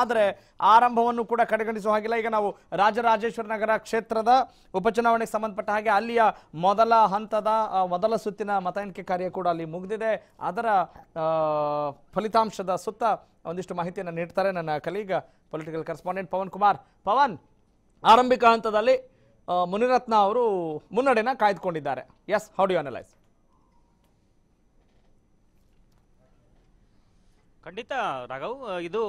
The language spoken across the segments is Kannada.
ಆದರೆ ಆರಂಭವನ್ನು ಕೂಡ ಕಡೆಗಣಿಸುವ ಹಾಗಿಲ್ಲ ಈಗ ನಾವು ರಾಜರಾಜೇಶ್ವರ ನಗರ ಕ್ಷೇತ್ರದ ಉಪಚುನಾವಣೆಗೆ ಸಂಬಂಧಪಟ್ಟ ಹಾಗೆ ಅಲ್ಲಿಯ ಮೊದಲ ಹಂತದ ಮೊದಲ ಸುತ್ತಿನ ಮತ ಎಣಿಕೆ ಕಾರ್ಯ ಕೂಡ ಅಲ್ಲಿ ಮುಗಿದಿದೆ ಅದರ ಫಲಿತಾಂಶದ ಸುತ್ತ ಒಂದಿಷ್ಟು ಮಾಹಿತಿಯನ್ನು ನೀಡ್ತಾರೆ ನನ್ನ colleague political correspondent Pavan Kumar Pavan ಆರಂಭಿಕ ಹಂತದಲ್ಲಿ ಮುನಿರತ್ನ ಅವರು ಮುನ್ನಡೆನ ಕಾಯ್ದುಕೊಂಡಿದ್ದಾರೆ ಎಸ್ ಹೌ ಡು ಅನಲೈಸ್ ಖಂಡಿತ ರಾಘವ್ ಇದು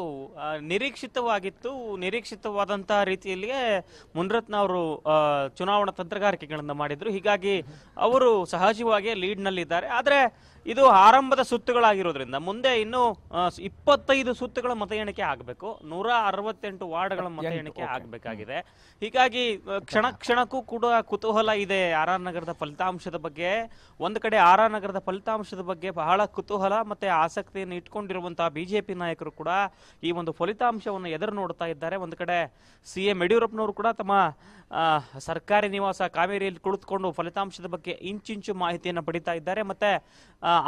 ನಿರೀಕ್ಷಿತವಾಗಿತ್ತು ನಿರೀಕ್ಷಿತವಾದಂತಹ ರೀತಿಯಲ್ಲಿಯೇ ಮುನ್ರತ್ನ ಅವರು ಚುನಾವಣಾ ತಂತ್ರಗಾರಿಕೆಗಳನ್ನು ಮಾಡಿದ್ರು ಹೀಗಾಗಿ ಅವರು ಸಹಜವಾಗಿಯೇ ಲೀಡ್ನಲ್ಲಿದ್ದಾರೆ ಆದರೆ ಇದು ಆರಂಭದ ಸುತ್ತುಗಳಾಗಿರೋದ್ರಿಂದ ಮುಂದೆ ಇನ್ನು ಇಪ್ಪತ್ತೈದು ಸುತ್ತುಗಳ ಮತ ಎಣಿಕೆ ಆಗಬೇಕು ನೂರ ಅರವತ್ತೆಂಟು ವಾರ್ಡ್ಗಳ ಮತ ಎಣಿಕೆ ಆಗಬೇಕಾಗಿದೆ ಹೀಗಾಗಿ ಕ್ಷಣ ಕ್ಷಣಕ್ಕೂ ಕೂಡ ಕುತೂಹಲ ಇದೆ ಆರ್ ಆರ್ ನಗರದ ಫಲಿತಾಂಶದ ಬಗ್ಗೆ ಒಂದು ಕಡೆ ಆರ್ ಆರ್ ನಗರದ ಫಲಿತಾಂಶದ ಬಗ್ಗೆ ಬಹಳ ಕುತೂಹಲ ಮತ್ತೆ ಆಸಕ್ತಿಯನ್ನು ಇಟ್ಕೊಂಡಿರುವಂತಹ ಬಿಜೆಪಿ ನಾಯಕರು ಕೂಡ ಈ ಒಂದು ಫಲಿತಾಂಶವನ್ನು ಎದುರು ನೋಡ್ತಾ ಇದ್ದಾರೆ ಒಂದು ಕಡೆ ಸಿ ಎಂ ಯಡಿಯೂರಪ್ಪನವರು ಕೂಡ ತಮ್ಮ ಸರ್ಕಾರಿ ನಿವಾಸ ಕಾವೇರಿಯಲ್ಲಿ ಕುಳಿತುಕೊಂಡು ಫಲಿತಾಂಶದ ಬಗ್ಗೆ ಇಂಚಿಂಚು ಮಾಹಿತಿಯನ್ನು ಪಡಿತಾ ಇದ್ದಾರೆ ಮತ್ತೆ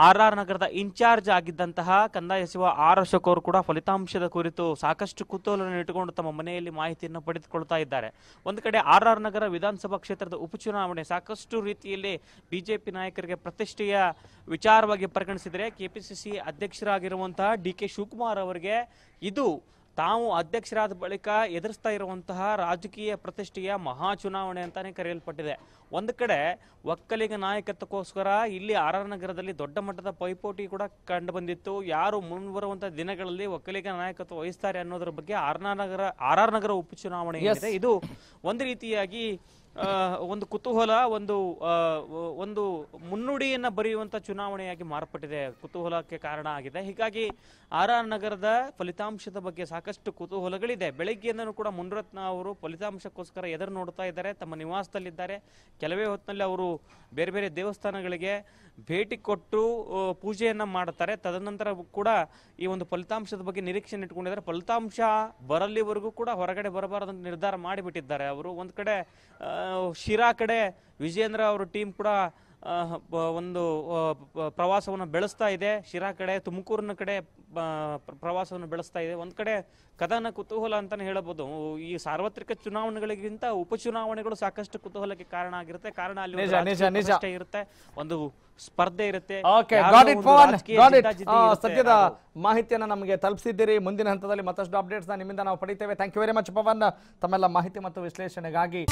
ಆರ್ ಆರ್ ನಗರದ ಇನ್ಚಾರ್ಜ್ ಆಗಿದ್ದಂತಹ ಕಂದಾಯ ಸಚಿವ ಆರ್ ಅಶೋಕ್ ಅವರು ಕೂಡ ಫಲಿತಾಂಶದ ಕುರಿತು ಸಾಕಷ್ಟು ಕುತೂಹಲವನ್ನು ಇಟ್ಟುಕೊಂಡು ತಮ್ಮ ಮನೆಯಲ್ಲಿ ಮಾಹಿತಿಯನ್ನು ಪಡೆದುಕೊಳ್ತಾ ಇದ್ದಾರೆ ಒಂದು ಕಡೆ ಆರ್ ಆರ್ ನಗರ ವಿಧಾನಸಭಾ ಕ್ಷೇತ್ರದ ಉಪಚುನಾವಣೆ ಸಾಕಷ್ಟು ರೀತಿಯಲ್ಲಿ ಬಿಜೆಪಿ ನಾಯಕರಿಗೆ ಪ್ರತಿಷ್ಠೆಯ ವಿಚಾರವಾಗಿ ಪರಿಗಣಿಸಿದರೆ ಕೆಪಿಸಿಸಿ ಅಧ್ಯಕ್ಷರಾಗಿರುವಂತಹ ಡಿ ಕೆ ಶಿವಕುಮಾರ್ ಅವರಿಗೆ ಇದು ತಾವು ಅಧ್ಯಕ್ಷರಾದ ಬಳಿಕ ಎದುರಿಸ್ತಾ ಇರುವಂತಹ ರಾಜಕೀಯ ಪ್ರತಿಷ್ಠೆಯ ಮಹಾ ಚುನಾವಣೆ ಅಂತಾನೆ ಕರೆಯಲ್ಪಟ್ಟಿದೆ ಒಂದು ಕಡೆ ಒಕ್ಕಲಿಗ ನಾಯಕತ್ವಕ್ಕೋಸ್ಕರ ಇಲ್ಲಿ ಆರ್ ಆರ್ ನಗರದಲ್ಲಿ ದೊಡ್ಡ ಮಟ್ಟದ ಪೈಪೋಟಿ ಕೂಡ ಕಂಡು ಬಂದಿತ್ತು ಯಾರು ಮುಂಬರುವಂತಹ ದಿನಗಳಲ್ಲಿ ಒಕ್ಕಲಿಗ ನಾಯಕತ್ವ ವಹಿಸ್ತಾರೆ ಅನ್ನೋದ್ರ ಬಗ್ಗೆ R Nagar R R Nagar ಉಪಚುನಾವಣೆ ಇದು ಒಂದು ರೀತಿಯಾಗಿ ಒಂದು ಕುತೂಹಲ ಒಂದು ಒಂದು ಮುನ್ನುಡಿಯನ್ನು ಬರೆಯುವಂಥ ಚುನಾವಣೆಯಾಗಿ ಮಾರ್ಪಟ್ಟಿದೆ ಕುತೂಹಲಕ್ಕೆ ಕಾರಣ ಆಗಿದೆ ಹೀಗಾಗಿ ಆರ್ ಆರ್ ನಗರದ ಫಲಿತಾಂಶದ ಬಗ್ಗೆ ಸಾಕಷ್ಟು ಕುತೂಹಲಗಳಿದೆ ಬೆಳಗ್ಗೆಯಿಂದನೂ ಕೂಡ ಮುನ್ರತ್ನ ಅವರು ಫಲಿತಾಂಶಕ್ಕೋಸ್ಕರ ಎದುರು ನೋಡ್ತಾ ಇದ್ದಾರೆ ತಮ್ಮ ನಿವಾಸದಲ್ಲಿದ್ದಾರೆ ಕೆಲವೇ ಹೊತ್ತಿನಲ್ಲಿ ಅವರು ಬೇರೆ ಬೇರೆ ದೇವಸ್ಥಾನಗಳಿಗೆ ಭೇಟಿ ಕೊಟ್ಟು ಪೂಜೆಯನ್ನು ಮಾಡ್ತಾರೆ ತದನಂತರ ಕೂಡ ಈ ಒಂದು ಫಲಿತಾಂಶದ ಬಗ್ಗೆ ನಿರೀಕ್ಷೆ ಇಟ್ಕೊಂಡಿದ್ದಾರೆ ಫಲಿತಾಂಶ ಬರಲಿವರೆಗೂ ಕೂಡ ಹೊರಗಡೆ ಬರಬಾರದು ನಿರ್ಧಾರ ಮಾಡಿಬಿಟ್ಟಿದ್ದಾರೆ ಅವರು ಒಂದು ಕಡೆ ಶಿರಾ ಕಡೆ ವಿಜೇಂದ್ರ ಅವರ ಟೀಮ್ ಕೂಡ ಒಂದು ಪ್ರವಾಸವನ್ನು ಬೆಳೆಸ್ತಾ ಇದೆ ಶಿರಾ ಕಡೆ ತುಮಕೂರಿನ ಕಡೆ ಪ್ರವಾಸವನ್ನು ಬೆಳೆಸ್ತಾ ಇದೆ ಒಂದು ಕಡೆ ಕದನ ಕುತೂಹಲ ಅಂತಲೇ ಹೇಳಬಹುದು ಈ ಸಾರ್ವತ್ರಿಕ ಚುನಾವಣೆಗಳಿಗಿಂತ ಉಪಚುನಾವಣೆಗಳು ಸಾಕಷ್ಟು ಕುತೂಹಲಕ್ಕೆ ಕಾರಣ ಆಗಿರುತ್ತೆ ಕಾರಣ ಅಲ್ಲಿ ಇರುತ್ತೆ ಒಂದು ಸ್ಪರ್ಧೆ ಇರುತ್ತೆ ಸದ್ಯದ ಮಾಹಿತಿಯನ್ನು ನಮಗೆ ತಲುಪಿಸಿದ್ದೀರಿ ಮುಂದಿನ ಹಂತದಲ್ಲಿ ಮತ್ತಷ್ಟು ಅಪ್ಡೇಟ್ಸ್ ನಿಮ್ಮಿಂದ ನಾವು ಪಡಿತೇವೆ thank you very much Pavan ತಮ್ಮೆಲ್ಲ ಮಾಹಿತಿ ಮತ್ತು ವಿಶ್ಲೇಷಣೆಗಾಗಿ